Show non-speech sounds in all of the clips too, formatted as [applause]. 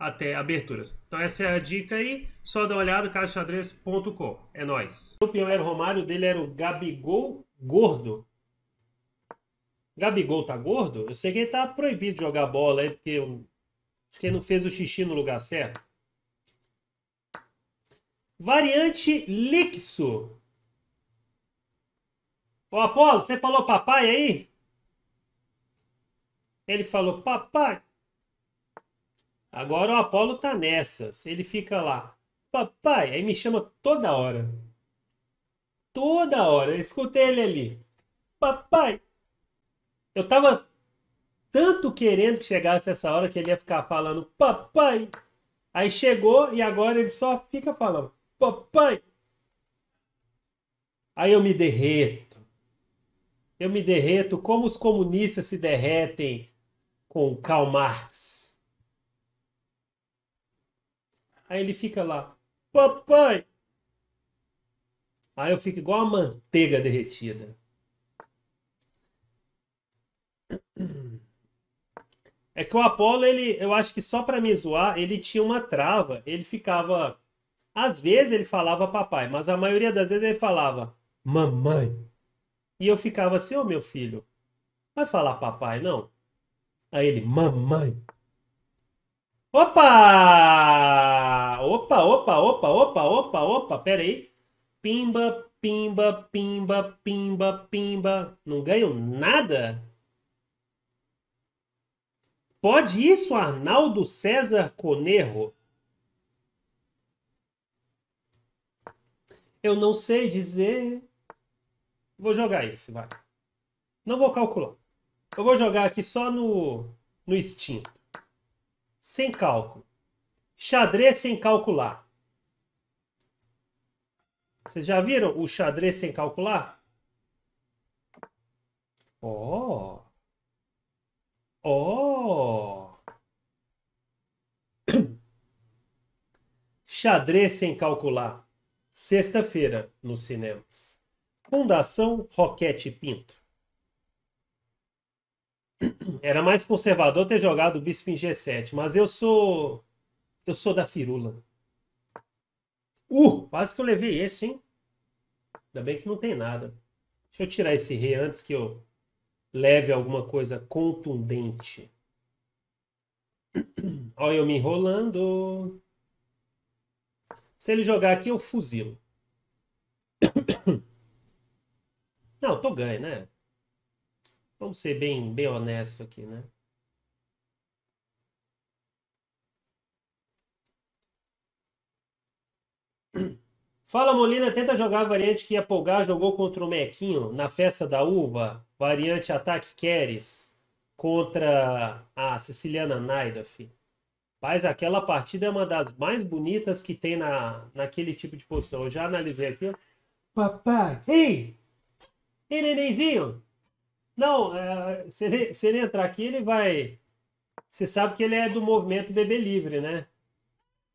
até aberturas. Então essa é a dica aí, só dá uma olhada, caixadrez.com. É nóis. O o Romário dele era o Gabigol Gordo. Gabigol tá gordo? Eu sei que ele tá proibido de jogar bola aí, porque acho que ele não fez o xixi no lugar certo. Variante Lixo. Ô Apolo, você falou papai aí? Ele falou papai. Agora o Apolo tá nessas. Ele fica lá. Papai, aí me chama toda hora. Toda hora. Escutei ele ali. Papai. Eu tava tanto querendo que chegasse essa hora que ele ia ficar falando papai. Aí chegou e agora ele só fica falando papai. Aí eu me derreto. Eu me derreto como os comunistas se derretem com Karl Marx. Aí ele fica lá, papai! Aí eu fico igual a manteiga derretida. É que o Apollo ele, eu acho que só para me zoar, ele tinha uma trava. Ele ficava. Às vezes ele falava papai, mas a maioria das vezes ele falava mamãe. E eu ficava assim, ô oh, meu filho, vai falar papai não? Aí ele, mamãe. Opa! Opa, opa, opa, opa, opa, opa, pera aí. Pimba, pimba, pimba, pimba, pimba. Não ganho nada? Pode isso, Arnaldo César Conerro? Eu não sei dizer. Vou jogar esse, vai. Não vou calcular. Eu vou jogar aqui só no, no instinto sem cálculo. Xadrez sem calcular. Vocês já viram o xadrez sem calcular? Oh! Oh! xadrez sem calcular. Sexta-feira, nos cinemas. Fundação Roquete Pinto. Era mais conservador ter jogado o bispo em G7, mas eu sou. Eu sou da firula. Uh, quase que eu levei esse, hein? Ainda bem que não tem nada. Deixa eu tirar esse rei antes que eu leve alguma coisa contundente. Olha eu me enrolando. Se ele jogar aqui, eu fuzilo. [coughs] Não, tô ganho, né? Vamos ser bem, bem honesto aqui, né? Fala Molina, tenta jogar a variante que ia jogou contra o Mequinho na festa da uva, variante ataque Queres contra a siciliana Naidoff. Mas aquela partida é uma das mais bonitas que tem na, naquele tipo de posição. Eu já analisei aqui. Papai, ei! Ei, nenenzinho! Não, é, se, ele, se ele entrar aqui, ele vai. Você sabe que ele é do movimento Bebê Livre, né?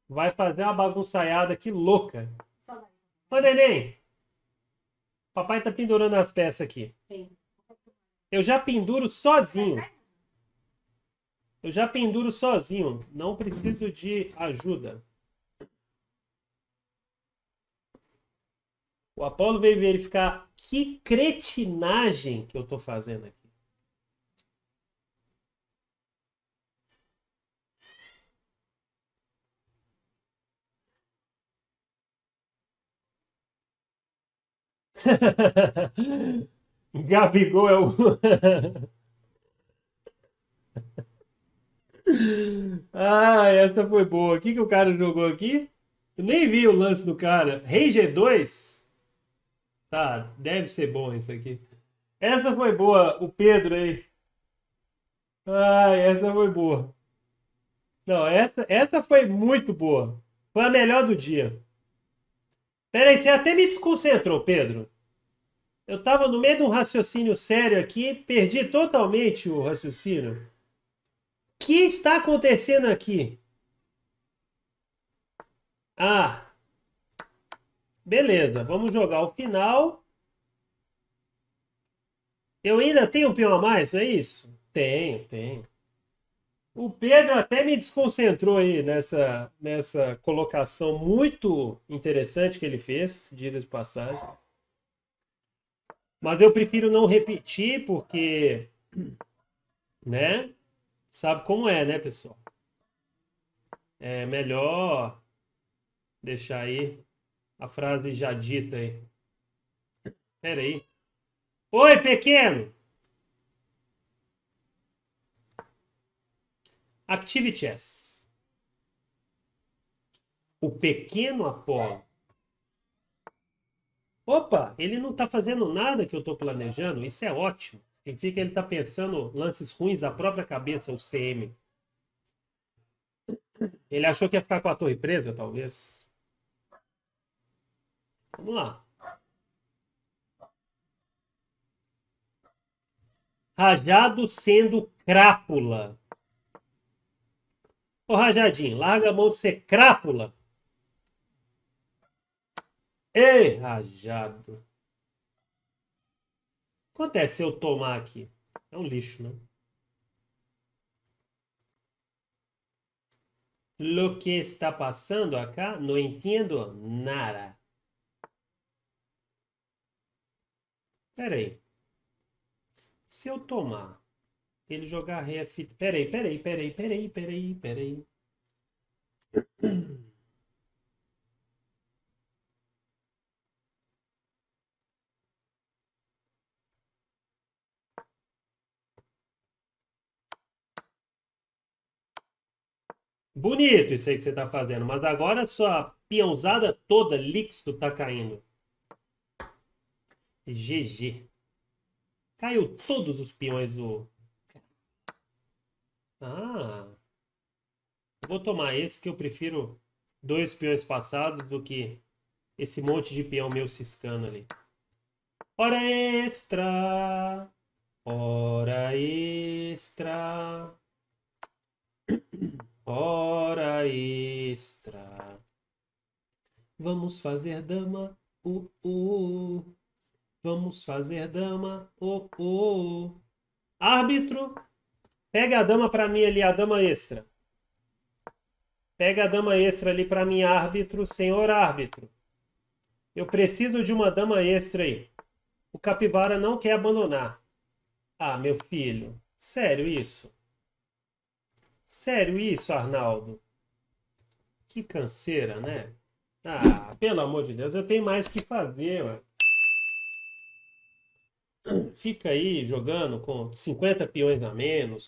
Vai fazer uma bagunçaiada aqui louca. Ô, neném! Papai tá pendurando as peças aqui. Sim. Eu já penduro sozinho. Eu já penduro sozinho. Não preciso de ajuda. O Apolo veio verificar que cretinagem que eu estou fazendo aqui. [laughs] Gabigol é o. [laughs] ah, essa foi boa. O que, que o cara jogou aqui? Eu nem vi o lance do cara. Rei G2? Tá, deve ser bom isso aqui. Essa foi boa, o Pedro aí. Ah, essa foi boa. Não, essa, essa foi muito boa. Foi a melhor do dia. Pera aí, você até me desconcentrou, Pedro. Eu tava no meio de um raciocínio sério aqui, perdi totalmente o raciocínio. O que está acontecendo aqui? Ah, Beleza, vamos jogar o final. Eu ainda tenho um peão a mais, não é isso? Tenho, tenho. O Pedro até me desconcentrou aí nessa, nessa colocação muito interessante que ele fez, diga de passagem. Mas eu prefiro não repetir, porque, né? Sabe como é, né, pessoal? É melhor deixar aí a frase já dita aí. Pera aí. Oi, pequeno! Activity Chess. O pequeno Apollo. Opa, ele não está fazendo nada que eu estou planejando. Isso é ótimo. Significa que ele está pensando lances ruins à própria cabeça, o CM. Ele achou que ia ficar com a torre presa, talvez. Vamos lá. Rajado sendo crápula. Ô, Rajadinho, larga a mão de ser crápula. Ei, Rajado. Acontece é se eu tomar aqui? É um lixo, né? Lo que está passando acá, não entendo nada. Pera aí. Se eu tomar, ele jogar rei a fita. Pera aí, pera aí, pera aí, pera aí, pera aí, pera aí. Bonito isso aí que você está fazendo, mas agora sua peãozada toda líquido está caindo. GG. Caiu todos os peões do. Ah. Vou tomar esse que eu prefiro dois peões passados do que esse monte de peão meu ciscando ali. Hora extra! Hora extra! Hora extra! Vamos fazer dama. Uh, uh. Vamos fazer dama. Oh, oh, oh. Árbitro, pega a dama para mim ali, a dama extra. Pega a dama extra ali para mim, árbitro, senhor árbitro. Eu preciso de uma dama extra aí. O capivara não quer abandonar. Ah, meu filho, sério isso? Sério isso, Arnaldo? Que canseira, né? Ah, pelo amor de Deus, eu tenho mais que fazer, mano fica aí jogando com 50 peões a menos,